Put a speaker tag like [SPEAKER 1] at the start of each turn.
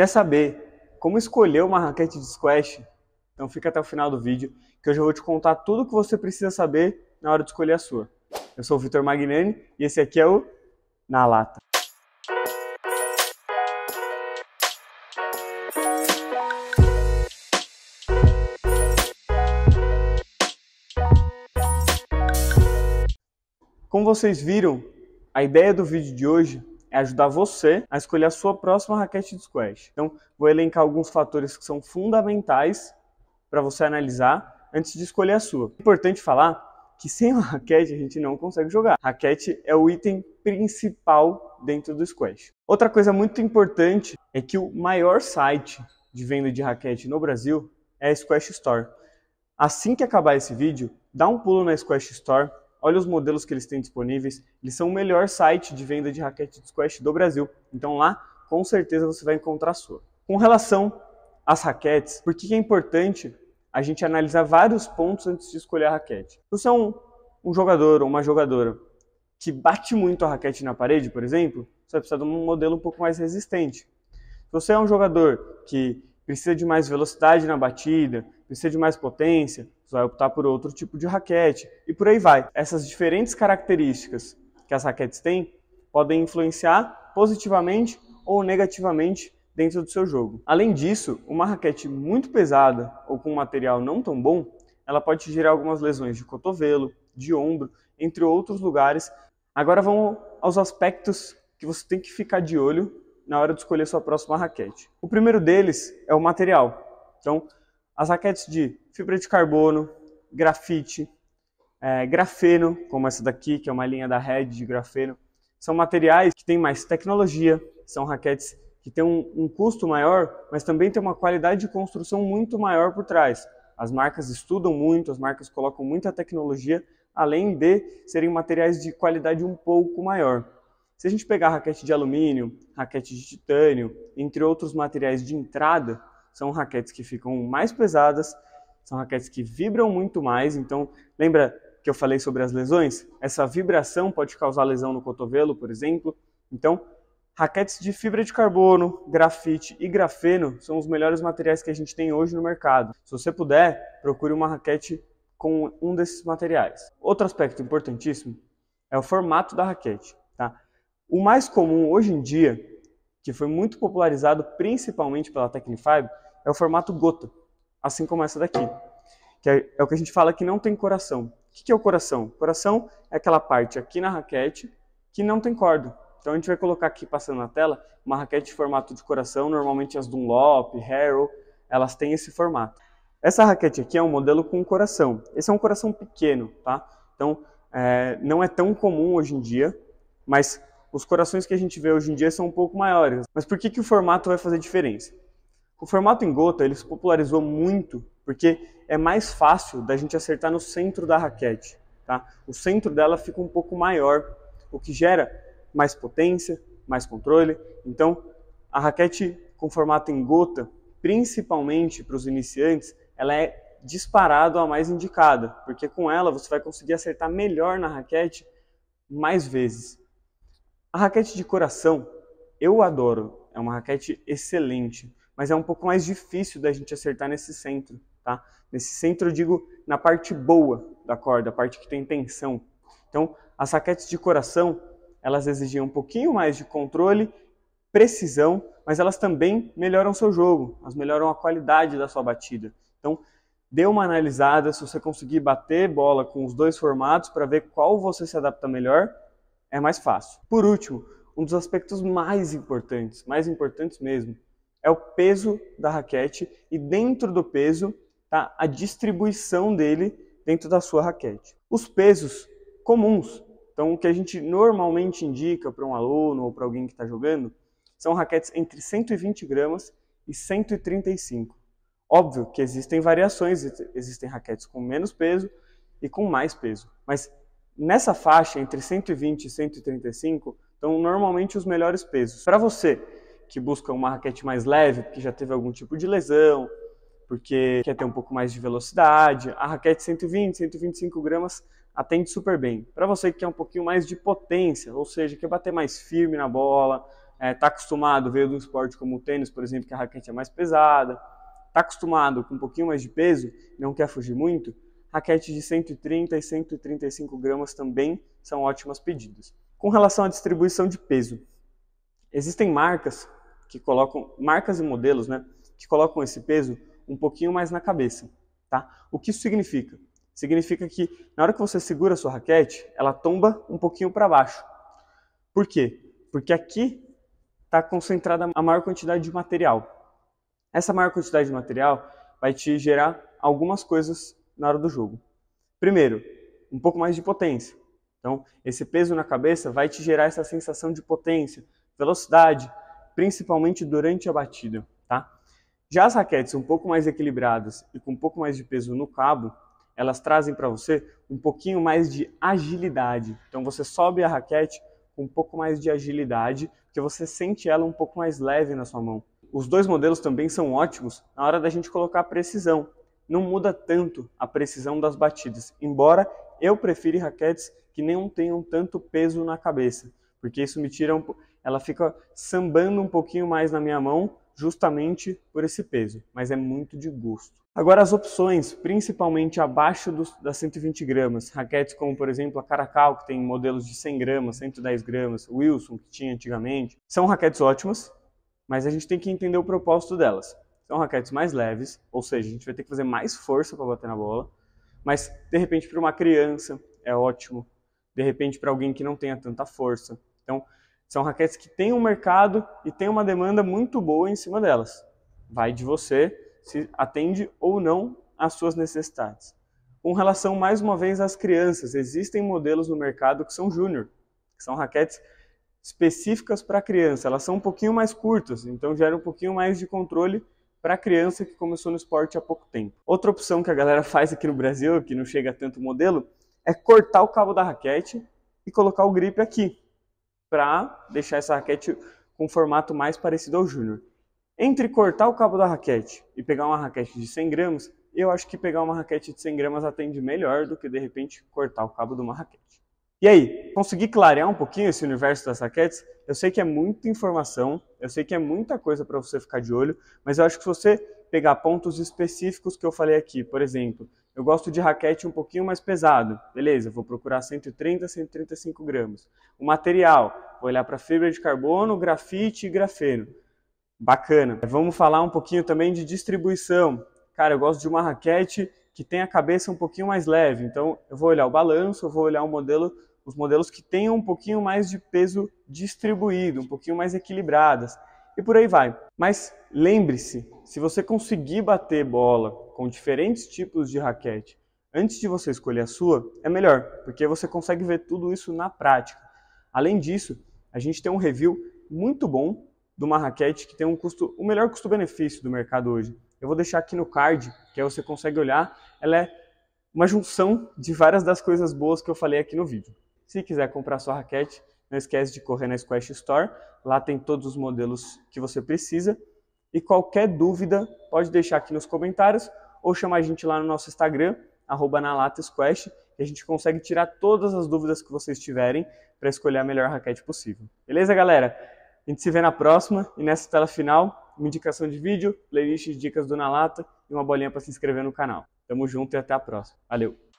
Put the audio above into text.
[SPEAKER 1] Quer saber como escolher uma raquete de squash? Então fica até o final do vídeo que hoje eu vou te contar tudo o que você precisa saber na hora de escolher a sua. Eu sou o Vitor Magnani e esse aqui é o Na Lata. Como vocês viram, a ideia do vídeo de hoje é ajudar você a escolher a sua próxima raquete de squash. Então, vou elencar alguns fatores que são fundamentais para você analisar antes de escolher a sua. importante falar que sem uma raquete a gente não consegue jogar. Raquete é o item principal dentro do squash. Outra coisa muito importante é que o maior site de venda de raquete no Brasil é a Squash Store. Assim que acabar esse vídeo, dá um pulo na Squash Store, Olha os modelos que eles têm disponíveis. Eles são o melhor site de venda de raquete de squash do Brasil. Então lá, com certeza, você vai encontrar a sua. Com relação às raquetes, por que é importante a gente analisar vários pontos antes de escolher a raquete? Se você é um, um jogador ou uma jogadora que bate muito a raquete na parede, por exemplo, você vai precisar de um modelo um pouco mais resistente. Se você é um jogador que precisa de mais velocidade na batida, precisa de mais potência, você vai optar por outro tipo de raquete e por aí vai. Essas diferentes características que as raquetes têm podem influenciar positivamente ou negativamente dentro do seu jogo. Além disso, uma raquete muito pesada ou com um material não tão bom, ela pode te gerar algumas lesões de cotovelo, de ombro, entre outros lugares. Agora vamos aos aspectos que você tem que ficar de olho na hora de escolher sua próxima raquete. O primeiro deles é o material. Então, as raquetes de fibra de carbono, grafite, é, grafeno, como essa daqui, que é uma linha da Red de grafeno. São materiais que têm mais tecnologia, são raquetes que têm um, um custo maior, mas também têm uma qualidade de construção muito maior por trás. As marcas estudam muito, as marcas colocam muita tecnologia, além de serem materiais de qualidade um pouco maior. Se a gente pegar raquete de alumínio, raquete de titânio, entre outros materiais de entrada, são raquetes que ficam mais pesadas, são raquetes que vibram muito mais, então lembra que eu falei sobre as lesões? Essa vibração pode causar lesão no cotovelo, por exemplo. Então, raquetes de fibra de carbono, grafite e grafeno são os melhores materiais que a gente tem hoje no mercado. Se você puder, procure uma raquete com um desses materiais. Outro aspecto importantíssimo é o formato da raquete. Tá? O mais comum hoje em dia, que foi muito popularizado principalmente pela Technify, é o formato gota assim como essa daqui, que é, é o que a gente fala que não tem coração. O que, que é o coração? O coração é aquela parte aqui na raquete que não tem corda. Então a gente vai colocar aqui passando na tela uma raquete de formato de coração, normalmente as Dunlop, Harrow, elas têm esse formato. Essa raquete aqui é um modelo com coração. Esse é um coração pequeno, tá? Então é, não é tão comum hoje em dia, mas os corações que a gente vê hoje em dia são um pouco maiores. Mas por que, que o formato vai fazer diferença? O formato em gota ele se popularizou muito porque é mais fácil da gente acertar no centro da raquete. Tá? O centro dela fica um pouco maior, o que gera mais potência, mais controle. Então, a raquete com formato em gota, principalmente para os iniciantes, ela é disparado a mais indicada, porque com ela você vai conseguir acertar melhor na raquete mais vezes. A raquete de coração, eu adoro, é uma raquete excelente mas é um pouco mais difícil da gente acertar nesse centro, tá? Nesse centro eu digo na parte boa da corda, a parte que tem tensão. Então, as raquetes de coração, elas exigiam um pouquinho mais de controle, precisão, mas elas também melhoram seu jogo, elas melhoram a qualidade da sua batida. Então, dê uma analisada se você conseguir bater bola com os dois formatos para ver qual você se adapta melhor, é mais fácil. Por último, um dos aspectos mais importantes, mais importantes mesmo, é o peso da raquete e dentro do peso tá a distribuição dele dentro da sua raquete. Os pesos comuns, então o que a gente normalmente indica para um aluno ou para alguém que está jogando, são raquetes entre 120 gramas e 135. Óbvio que existem variações, existem raquetes com menos peso e com mais peso, mas nessa faixa entre 120 e 135 estão normalmente os melhores pesos. Para você que busca uma raquete mais leve, porque já teve algum tipo de lesão, porque quer ter um pouco mais de velocidade. A raquete 120, 125 gramas atende super bem. Para você que quer um pouquinho mais de potência, ou seja, quer bater mais firme na bola, está é, tá acostumado, veio de um esporte como o tênis, por exemplo, que a raquete é mais pesada, está acostumado com um pouquinho mais de peso, não quer fugir muito, raquete de 130 e 135 gramas também são ótimas pedidas. Com relação à distribuição de peso, existem marcas que colocam marcas e modelos, né, que colocam esse peso um pouquinho mais na cabeça, tá? O que isso significa? Significa que na hora que você segura a sua raquete, ela tomba um pouquinho para baixo. Por quê? Porque aqui está concentrada a maior quantidade de material. Essa maior quantidade de material vai te gerar algumas coisas na hora do jogo. Primeiro, um pouco mais de potência. Então, esse peso na cabeça vai te gerar essa sensação de potência, velocidade, principalmente durante a batida, tá? Já as raquetes um pouco mais equilibradas e com um pouco mais de peso no cabo, elas trazem para você um pouquinho mais de agilidade. Então você sobe a raquete com um pouco mais de agilidade, porque você sente ela um pouco mais leve na sua mão. Os dois modelos também são ótimos na hora da gente colocar precisão. Não muda tanto a precisão das batidas, embora eu prefira raquetes que não tenham tanto peso na cabeça porque isso me tira um, ela fica sambando um pouquinho mais na minha mão, justamente por esse peso, mas é muito de gosto. Agora as opções, principalmente abaixo dos, das 120 gramas, raquetes como por exemplo a Caracal, que tem modelos de 100 gramas, 110 gramas, Wilson, que tinha antigamente, são raquetes ótimas, mas a gente tem que entender o propósito delas. São raquetes mais leves, ou seja, a gente vai ter que fazer mais força para bater na bola, mas de repente para uma criança é ótimo, de repente para alguém que não tenha tanta força, então, são raquetes que têm um mercado e têm uma demanda muito boa em cima delas. Vai de você se atende ou não às suas necessidades. Com relação, mais uma vez, às crianças, existem modelos no mercado que são júnior, que são raquetes específicas para criança. Elas são um pouquinho mais curtas, então gera um pouquinho mais de controle para criança que começou no esporte há pouco tempo. Outra opção que a galera faz aqui no Brasil, que não chega a tanto modelo, é cortar o cabo da raquete e colocar o grip aqui para deixar essa raquete com um formato mais parecido ao Júnior. Entre cortar o cabo da raquete e pegar uma raquete de 100 gramas, eu acho que pegar uma raquete de 100 gramas atende melhor do que de repente cortar o cabo de uma raquete. E aí, consegui clarear um pouquinho esse universo das raquetes? Eu sei que é muita informação, eu sei que é muita coisa para você ficar de olho, mas eu acho que se você pegar pontos específicos que eu falei aqui, por exemplo, eu gosto de raquete um pouquinho mais pesado. Beleza, vou procurar 130, 135 gramas. O material, vou olhar para fibra de carbono, grafite e grafeno. Bacana. Vamos falar um pouquinho também de distribuição. Cara, eu gosto de uma raquete que tem a cabeça um pouquinho mais leve. Então, eu vou olhar o balanço, eu vou olhar o modelo, os modelos que tenham um pouquinho mais de peso distribuído, um pouquinho mais equilibradas e por aí vai. Mas lembre-se, se você conseguir bater bola com diferentes tipos de raquete antes de você escolher a sua, é melhor, porque você consegue ver tudo isso na prática. Além disso, a gente tem um review muito bom de uma raquete que tem um custo, o melhor custo-benefício do mercado hoje. Eu vou deixar aqui no card, que aí você consegue olhar. Ela é uma junção de várias das coisas boas que eu falei aqui no vídeo. Se quiser comprar sua raquete, não esquece de correr na Squash Store, lá tem todos os modelos que você precisa. E qualquer dúvida, pode deixar aqui nos comentários ou chamar a gente lá no nosso Instagram, arroba na Squash, e a gente consegue tirar todas as dúvidas que vocês tiverem para escolher a melhor raquete possível. Beleza, galera? A gente se vê na próxima e nessa tela final, uma indicação de vídeo, playlist de dicas do Na Lata e uma bolinha para se inscrever no canal. Tamo junto e até a próxima. Valeu!